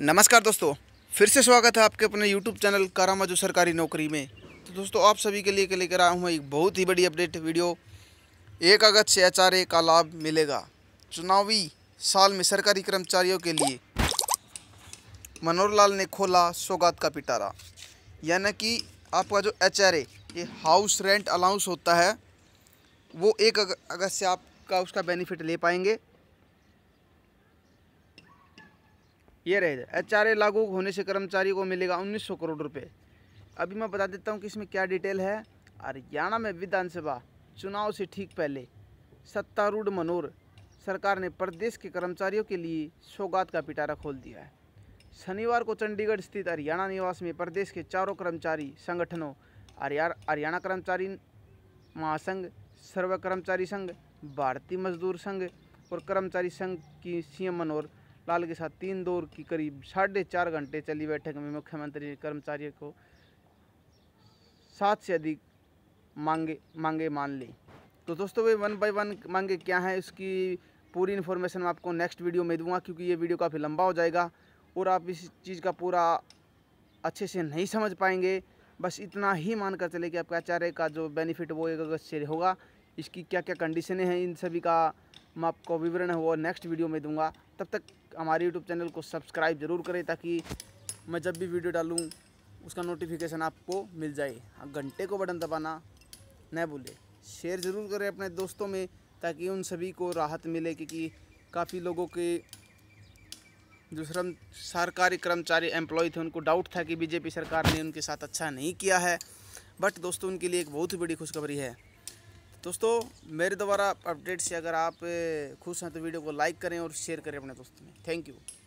नमस्कार दोस्तों फिर से स्वागत है आपके अपने यूट्यूब चैनल कारामा जो सरकारी नौकरी में तो दोस्तों आप सभी के लिए के लेकर आया हूँ एक बहुत ही बड़ी अपडेट वीडियो एक अगस्त से एच का लाभ मिलेगा चुनावी साल में सरकारी कर्मचारियों के लिए मनोहर लाल ने खोला सौगात का पिटारा यानी कि आपका जो एच ये हाउस रेंट अलाउंस होता है वो एक अगस्त से आपका उसका बेनिफिट ले पाएंगे ये रहे एच आर ए लागू होने से कर्मचारी को मिलेगा उन्नीस सौ करोड़ रुपये अभी मैं बता देता हूँ कि इसमें क्या डिटेल है हरियाणा में विधानसभा चुनाव से ठीक पहले सत्तारूढ़ मनोर सरकार ने प्रदेश के कर्मचारियों के लिए सौगात का पिटारा खोल दिया है शनिवार को चंडीगढ़ स्थित हरियाणा निवास में प्रदेश के चारों कर्मचारी संगठनों हरियाणा कर्मचारी महासंघ सर्व कर्मचारी संघ भारतीय मजदूर संघ और कर्मचारी संघ की सीएम मनोहर लाल के साथ तीन दौर की करीब साढ़े चार घंटे चली बैठक में मुख्यमंत्री ने कर्मचारियों को सात से अधिक मांगे मांगे मान ली तो दोस्तों वे वन बाय वन मांगे क्या हैं उसकी पूरी इन्फॉर्मेशन मैं आपको नेक्स्ट वीडियो में दूंगा क्योंकि ये वीडियो काफ़ी लंबा हो जाएगा और आप इस चीज़ का पूरा अच्छे से नहीं समझ पाएंगे बस इतना ही मान कर चले कि आपका आचार्य का जो बेनिफिट वो एक अगस्त से होगा इसकी क्या क्या कंडीशनें हैं इन सभी का मैं आपको विवरण है वो नेक्स्ट वीडियो में दूंगा तब तक हमारे यूट्यूब चैनल को सब्सक्राइब ज़रूर करें ताकि मैं जब भी वीडियो डालूँ उसका नोटिफिकेशन आपको मिल जाए हाँ, घंटे को बटन दबाना न भूलें शेयर ज़रूर करें अपने दोस्तों में ताकि उन सभी को राहत मिले क्योंकि काफ़ी लोगों के जो श्रम सरकारी कर्मचारी एम्प्लॉय थे उनको डाउट था कि बीजेपी सरकार ने उनके साथ अच्छा नहीं किया है बट दोस्तों उनके लिए एक बहुत ही बड़ी खुशखबरी है दोस्तों मेरे द्वारा अपडेट से अगर आप खुश हैं तो वीडियो को लाइक करें और शेयर करें अपने दोस्तों में थैंक यू